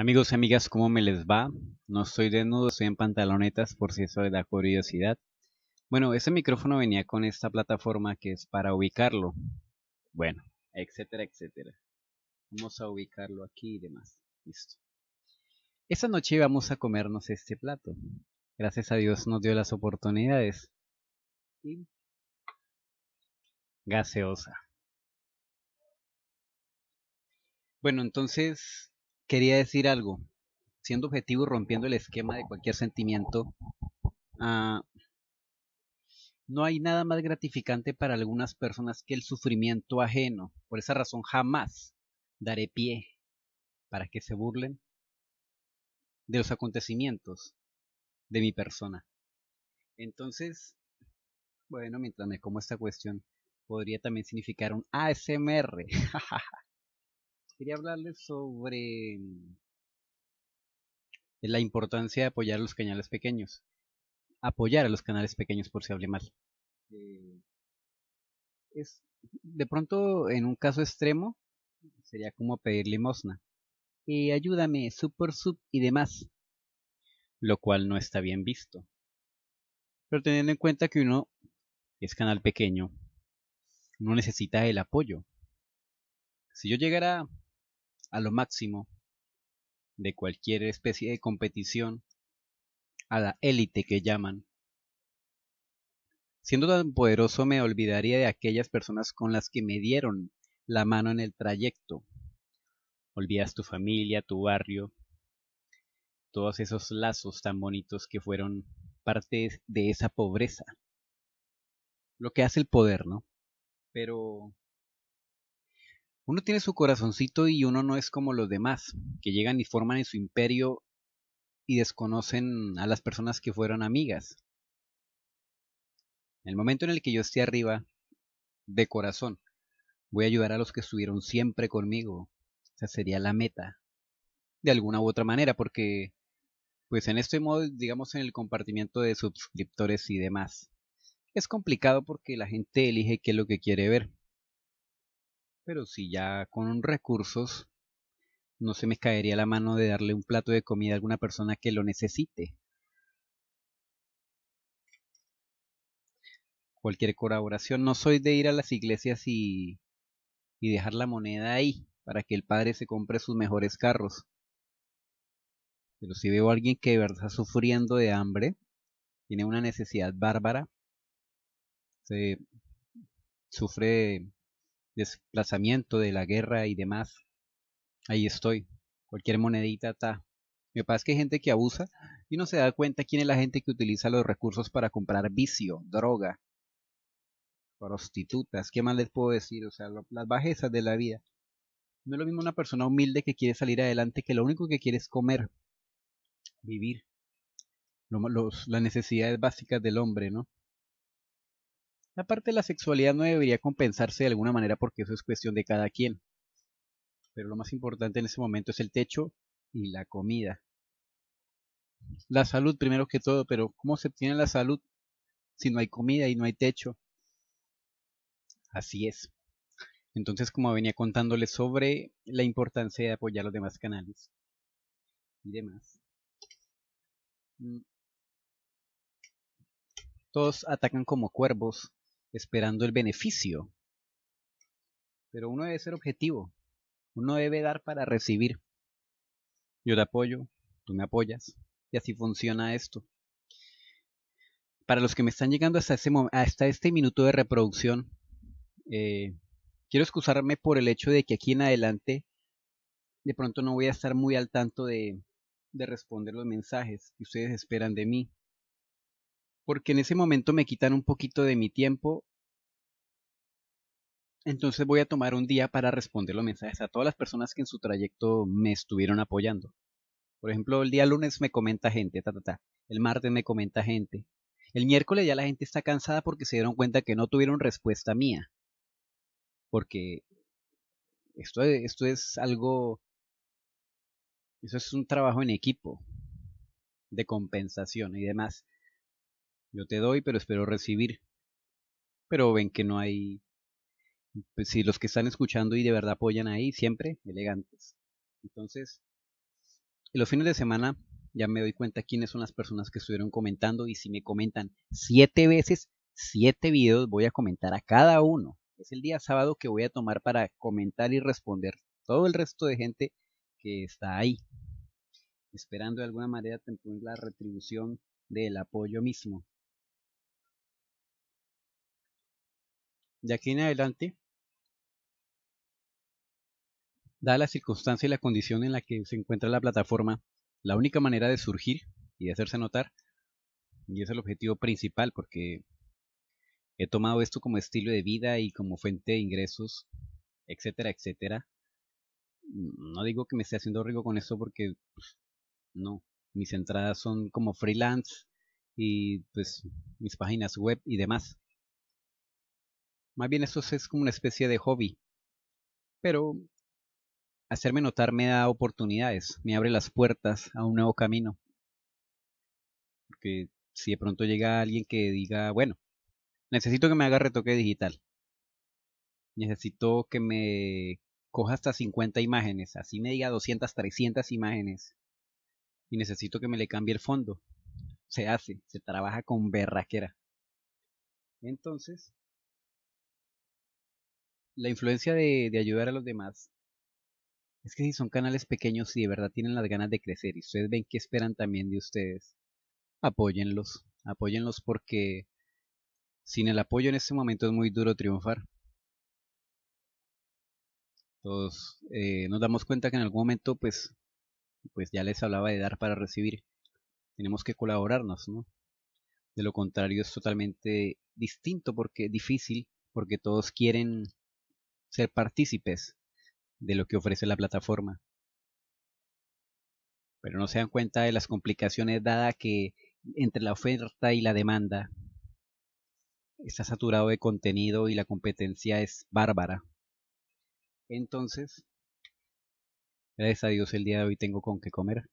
Amigos y amigas, ¿cómo me les va? No estoy desnudo, estoy en pantalonetas por si eso la curiosidad. Bueno, ese micrófono venía con esta plataforma que es para ubicarlo. Bueno, etcétera, etcétera. Vamos a ubicarlo aquí y demás. Listo. Esta noche vamos a comernos este plato. Gracias a Dios nos dio las oportunidades. gaseosa. Bueno, entonces quería decir algo. Siendo objetivo y rompiendo el esquema de cualquier sentimiento, ah, no hay nada más gratificante para algunas personas que el sufrimiento ajeno. Por esa razón jamás daré pie para que se burlen de los acontecimientos de mi persona. Entonces, bueno, mientras me como esta cuestión, podría también significar un ASMR. quería hablarles sobre mm, la importancia de apoyar a los canales pequeños. Apoyar a los canales pequeños por si hable mal. Eh, es, de pronto, en un caso extremo, sería como pedir limosna. Eh, ayúdame, super sub y demás. Lo cual no está bien visto. Pero teniendo en cuenta que uno es canal pequeño, No necesita el apoyo. Si yo llegara a lo máximo de cualquier especie de competición, a la élite que llaman. Siendo tan poderoso me olvidaría de aquellas personas con las que me dieron la mano en el trayecto. Olvidas tu familia, tu barrio, todos esos lazos tan bonitos que fueron parte de esa pobreza. Lo que hace el poder, ¿no? Pero uno tiene su corazoncito y uno no es como los demás, que llegan y forman en su imperio y desconocen a las personas que fueron amigas. En el momento en el que yo esté arriba, de corazón, voy a ayudar a los que estuvieron siempre conmigo. Esa sería la meta. De alguna u otra manera, porque pues en este modo, digamos, en el compartimiento de suscriptores y demás. Es complicado porque la gente elige qué es lo que quiere ver pero si ya con recursos no se me caería la mano de darle un plato de comida a alguna persona que lo necesite. Cualquier colaboración. No soy de ir a las iglesias y, y dejar la moneda ahí para que el padre se compre sus mejores carros. Pero si veo a alguien que de verdad está sufriendo de hambre, tiene una necesidad bárbara, se sufre desplazamiento, de la guerra y demás. Ahí estoy. Cualquier monedita está. Me pasa que hay gente que abusa y no se da cuenta quién es la gente que utiliza los recursos para comprar vicio, droga, prostitutas. ¿Qué más les puedo decir? O sea, las bajezas de la vida. No es lo mismo una persona humilde que quiere salir adelante que lo único que quiere es comer, vivir. Los, las necesidades básicas del hombre, ¿no? La parte de la sexualidad no debería compensarse de alguna manera porque eso es cuestión de cada quien. Pero lo más importante en ese momento es el techo y la comida. La salud primero que todo, pero ¿cómo se obtiene la salud si no hay comida y no hay techo? Así es. Entonces, como venía contándoles sobre la importancia de apoyar los demás canales y demás. Mm. Todos atacan como cuervos esperando el beneficio. Pero uno debe ser objetivo. Uno debe dar para recibir. Yo te apoyo, tú me apoyas. Y así funciona esto. Para los que me están llegando hasta, este minuto de reproducción, eh, quiero excusarme por el hecho de que aquí en adelante de pronto no voy a estar muy al tanto de responder los mensajes que ustedes esperan de mí porque en ese momento me quitan un poquito de mi tiempo. Entonces voy a tomar un día para responder los mensajes a todas las personas que en su trayecto me estuvieron apoyando. Por ejemplo, el día lunes me comenta gente, ta, ta, ta. El martes me comenta gente. El miércoles ya la gente está cansada porque se dieron cuenta que no tuvieron respuesta mía. Porque esto, e, esto es algo... Eso es un trabajo en equipo, de compensación y demás. Yo te doy, pero espero recibir. Pero ven que no hay... Pues, si los que están escuchando y de verdad apoyan ahí, siempre elegantes. Entonces, en los fines de semana ya me doy cuenta quiénes son las personas que estuvieron comentando y si me comentan siete veces, siete videos voy a comentar a cada uno. Es el día sábado que voy a tomar para comentar y responder todo el resto de gente que está ahí, esperando de alguna manera la retribución del apoyo mismo. De aquí en adelante, da la circunstancia y la condición en la que se encuentra la plataforma, la única manera de surgir y de hacerse notar, y es el objetivo principal porque he tomado esto como estilo de vida y como fuente de ingresos, etcétera, etcétera. No digo que me esté haciendo rico con esto porque pues, no, mis entradas son como freelance y pues mis páginas web y demás. Más bien eso es como una especie de hobby. Pero hacerme notar me da oportunidades, me abre las puertas a un nuevo camino. Porque si de pronto llega alguien que diga, bueno, necesito que me haga retoque digital. Necesito que me coja hasta 50 imágenes, así me diga 200, 300 imágenes. Y necesito que me le cambie el fondo. Se hace, se trabaja con berraquera. Entonces, la influencia de, ayudar a los demás. Es que si son canales pequeños y de verdad tienen las ganas de crecer y ustedes ven que esperan también de ustedes, apóyenlos, apóyenlos porque sin el apoyo en este momento es muy duro triunfar. Todos eh, nos damos cuenta que en algún momento, pues, pues ya les hablaba de dar para recibir. Tenemos que colaborarnos, ¿no? De lo contrario es totalmente distinto porque es difícil, porque todos quieren ser partícipes de lo que ofrece la plataforma. Pero no se dan cuenta de las complicaciones dada que entre la oferta y la demanda está saturado de contenido y la competencia es bárbara. Entonces, gracias a Dios el día de hoy tengo con qué comer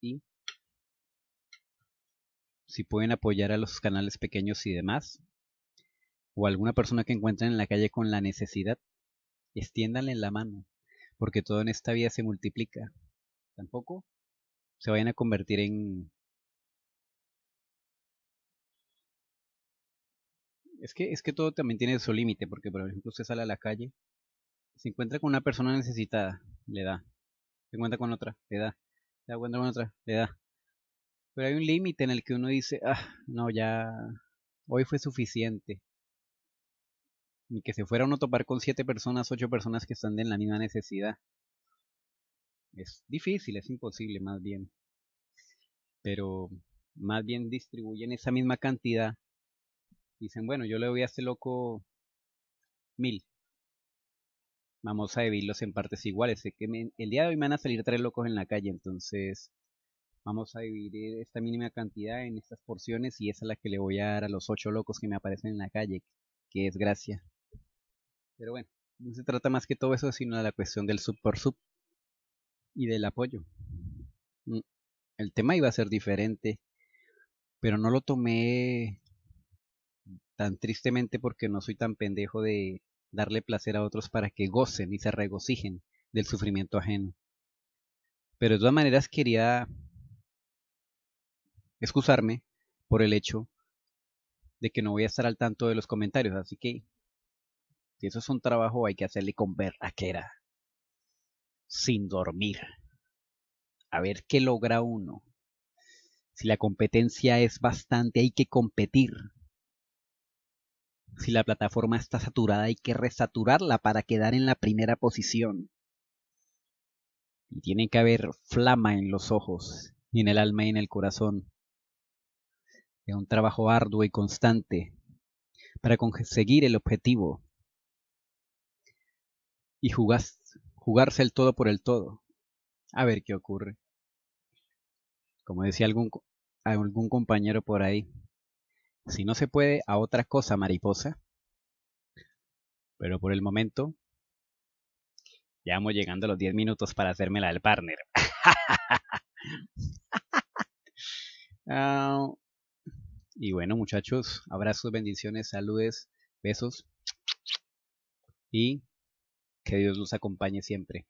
y si pueden apoyar a los canales pequeños y demás, o alguna persona que encuentren en la calle con la necesidad, en la mano, porque todo en esta vida se multiplica. Tampoco se vayan a convertir en... Es que, es que todo también tiene su límite, porque por ejemplo usted sale a la calle, se encuentra con una persona necesitada, le da. Se encuentra con otra, le da. Se encuentra con otra, le da. Pero hay un límite en el que uno dice, ah, no, ya, hoy fue suficiente ni que se fuera uno a topar con siete personas, ocho personas que están en la misma necesidad. Es difícil, es imposible más bien. Pero más bien distribuyen esa misma cantidad. Dicen, bueno, yo le doy a este loco mil. Vamos a dividirlos en partes iguales. que el día de hoy me van a salir tres locos en la calle, entonces vamos a dividir esta mínima cantidad en estas porciones y esa es la que le voy a dar a los ocho locos que me aparecen en la calle, que es gracia. Pero bueno, no se trata más que todo eso, sino de la cuestión del sub por sub y del apoyo. Mm, el tema iba a ser diferente, pero no lo tomé tan tristemente porque no soy tan pendejo de darle placer a otros para que gocen y se regocijen del sufrimiento ajeno. Pero de todas maneras quería excusarme por el hecho de que no voy a estar al tanto de los comentarios, así que si eso es un trabajo, hay que hacerle con ver era, sin dormir. A ver qué logra uno. Si la competencia es bastante, hay que competir. Si la plataforma está saturada, hay que resaturarla para quedar en la primera posición. Y tiene que haber flama en los ojos, en el alma y en el corazón. Es un trabajo arduo y constante para conseguir el objetivo y jugarse el todo por el todo. A ver qué ocurre. Como decía algún, algún compañero por ahí, si no se puede, a otra cosa, mariposa. Pero por el momento, ya vamos llegando a los 10 minutos para hacerme la del partner. Ah, y bueno, muchachos, abrazos, bendiciones, saludes, besos. Y que Dios los acompañe siempre.